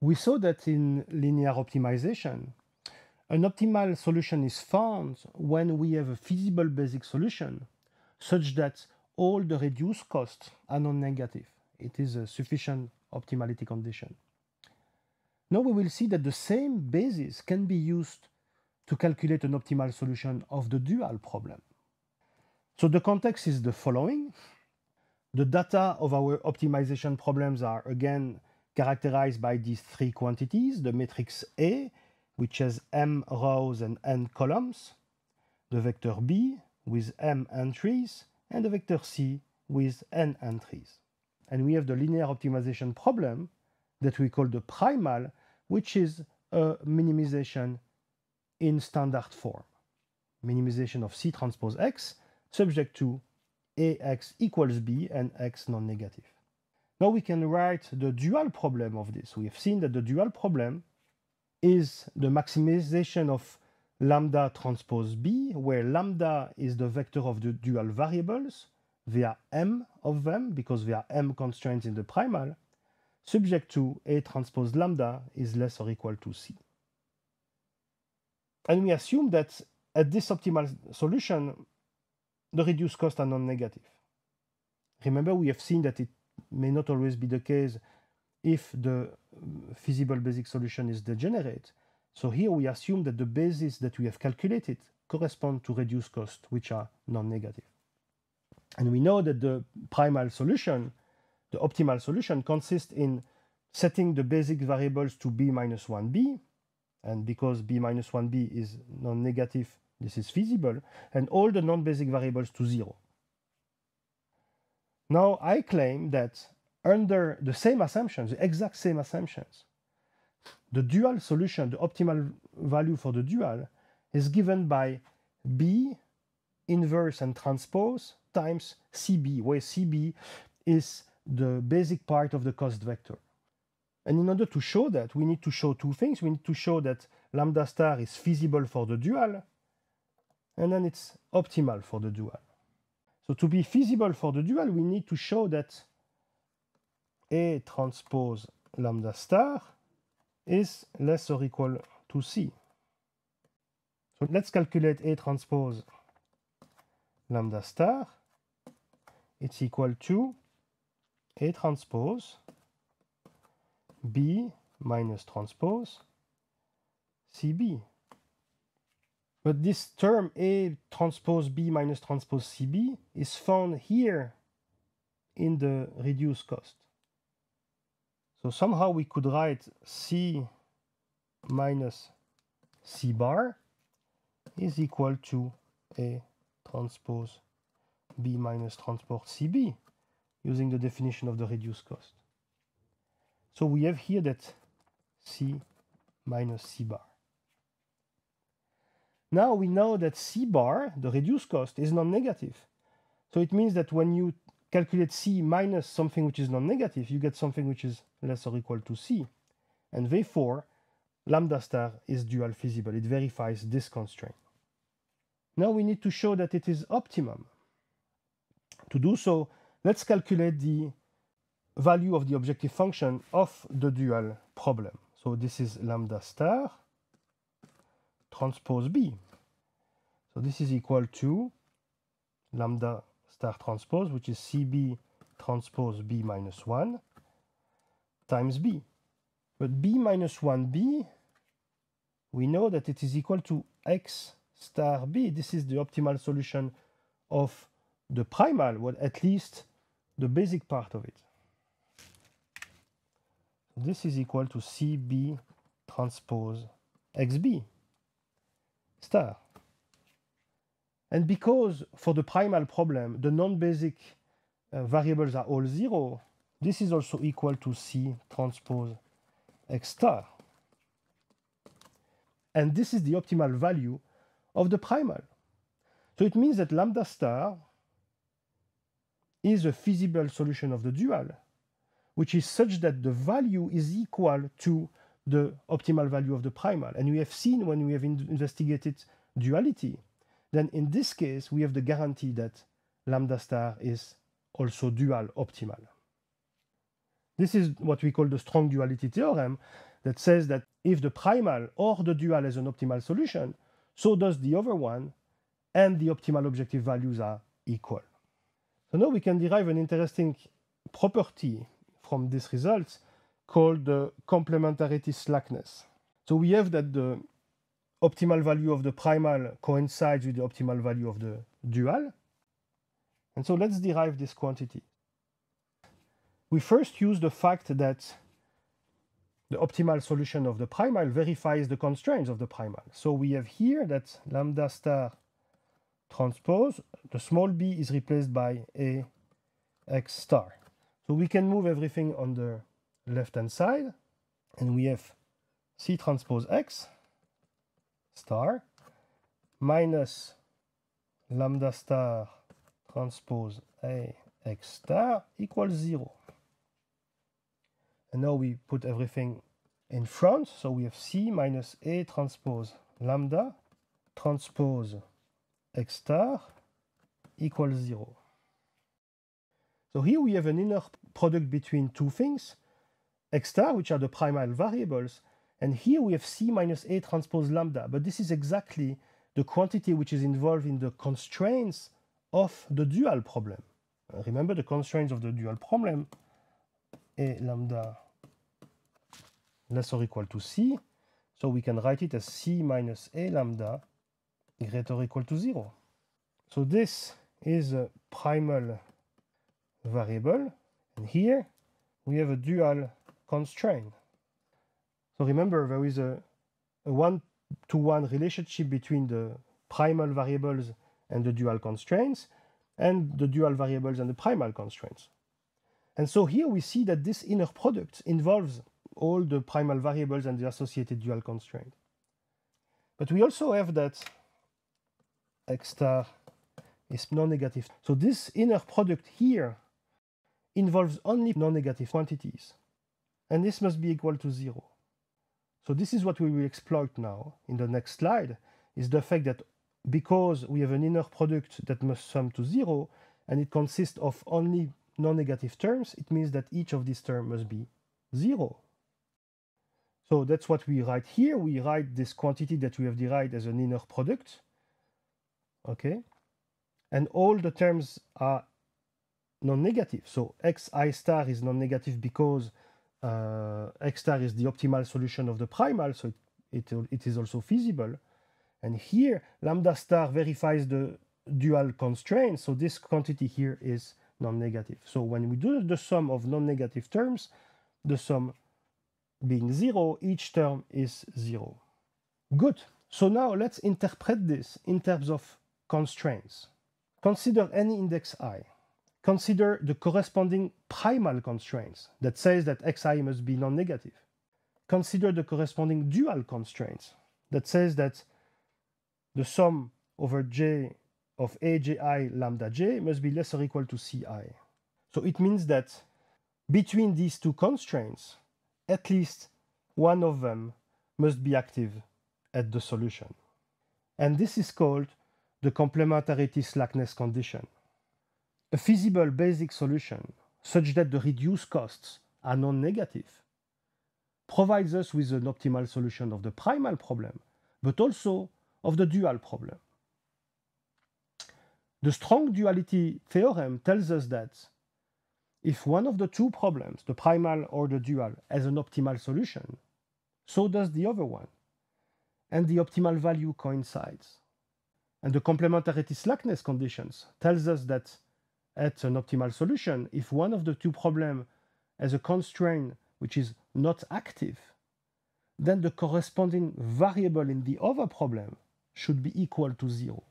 We saw that in linear optimization, an optimal solution is found when we have a feasible basic solution such that all the reduced costs are non-negative. It is a sufficient optimality condition. Now we will see that the same basis can be used to calculate an optimal solution of the dual problem. So the context is the following. The data of our optimization problems are again characterized by these three quantities, the matrix A, which has m rows and n columns, the vector B with m entries, and the vector C with n entries. And we have the linear optimization problem that we call the primal, which is a minimization in standard form. Minimization of C transpose X subject to AX equals B and X non-negative. Now we can write the dual problem of this. We have seen that the dual problem is the maximization of lambda transpose b, where lambda is the vector of the dual variables, they are m of them, because they are m constraints in the primal, subject to A transpose lambda is less or equal to C. And we assume that at this optimal solution, the reduced costs are non-negative. Remember, we have seen that it may not always be the case if the um, feasible basic solution is degenerate. So here we assume that the basis that we have calculated correspond to reduced costs, which are non-negative. And we know that the primal solution, the optimal solution, consists in setting the basic variables to b minus 1b, and because b minus 1b is non-negative, this is feasible, and all the non-basic variables to zero. Now, I claim that under the same assumptions, the exact same assumptions, the dual solution, the optimal value for the dual, is given by B inverse and transpose times CB, where CB is the basic part of the cost vector. And in order to show that, we need to show two things. We need to show that lambda star is feasible for the dual, and then it's optimal for the dual. So to be feasible for the dual, we need to show that A transpose lambda star is less or equal to C. So let's calculate A transpose lambda star. It's equal to A transpose B minus transpose CB. But this term A transpose B minus transpose CB is found here in the reduced cost. So somehow we could write C minus C bar is equal to A transpose B minus transpose CB using the definition of the reduced cost. So we have here that C minus C bar. Now we know that C bar, the reduced cost, is non-negative. So it means that when you calculate C minus something which is non-negative, you get something which is less or equal to C. And therefore, lambda star is dual feasible. It verifies this constraint. Now we need to show that it is optimum. To do so, let's calculate the value of the objective function of the dual problem. So this is lambda star transpose B. So this is equal to lambda star transpose, which is CB transpose B minus 1 times B. But B minus 1B, we know that it is equal to X star B. This is the optimal solution of the primal, well, at least the basic part of it. This is equal to CB transpose XB star. And because for the primal problem, the non-basic uh, variables are all zero, this is also equal to C transpose X star. And this is the optimal value of the primal. So it means that lambda star is a feasible solution of the dual, which is such that the value is equal to the optimal value of the primal. And we have seen when we have in investigated duality, then in this case, we have the guarantee that lambda star is also dual optimal. This is what we call the strong duality theorem that says that if the primal or the dual is an optimal solution, so does the other one, and the optimal objective values are equal. So now we can derive an interesting property from these results called the complementarity slackness. So we have that the optimal value of the primal coincides with the optimal value of the dual. And so let's derive this quantity. We first use the fact that the optimal solution of the primal verifies the constraints of the primal. So we have here that lambda star transpose, the small b is replaced by a x star. So we can move everything on the left hand side and we have C transpose X star minus lambda star transpose A X star equals zero. And now we put everything in front. So we have C minus A transpose lambda transpose X star equals zero. So here we have an inner product between two things x star, which are the primal variables. And here we have C minus A transpose lambda, but this is exactly the quantity which is involved in the constraints of the dual problem. Uh, remember the constraints of the dual problem, A lambda less or equal to C. So we can write it as C minus A lambda greater or equal to zero. So this is a primal variable. And here we have a dual constraint. So remember, there is a, one to one relationship between the primal variables and the dual constraints, and the dual variables and the primal constraints. And so here we see that this inner product involves all the primal variables and the associated dual constraint. But we also have that x star is non-negative. So this inner product here involves only non-negative quantities and this must be equal to zero. So this is what we will exploit now in the next slide, is the fact that because we have an inner product that must sum to zero, and it consists of only non-negative terms, it means that each of these terms must be zero. So that's what we write here. We write this quantity that we have derived as an inner product. Okay. And all the terms are non-negative. So xi star is non-negative because uh, x star is the optimal solution of the primal, so it, it, it is also feasible. And here, lambda star verifies the dual constraint, so this quantity here is non-negative. So when we do the sum of non-negative terms, the sum being zero, each term is zero. Good. So now let's interpret this in terms of constraints. Consider any index i. Consider the corresponding primal constraints that says that xi must be non-negative. Consider the corresponding dual constraints that says that the sum over j of aji lambda j must be less or equal to ci. So it means that between these two constraints, at least one of them must be active at the solution. And this is called the complementarity slackness condition. A feasible basic solution, such that the reduced costs are non-negative, provides us with an optimal solution of the primal problem, but also of the dual problem. The strong duality theorem tells us that if one of the two problems, the primal or the dual, has an optimal solution, so does the other one. And the optimal value coincides. And the complementarity slackness conditions tells us that at an optimal solution, if one of the two problems has a constraint which is not active, then the corresponding variable in the other problem should be equal to zero.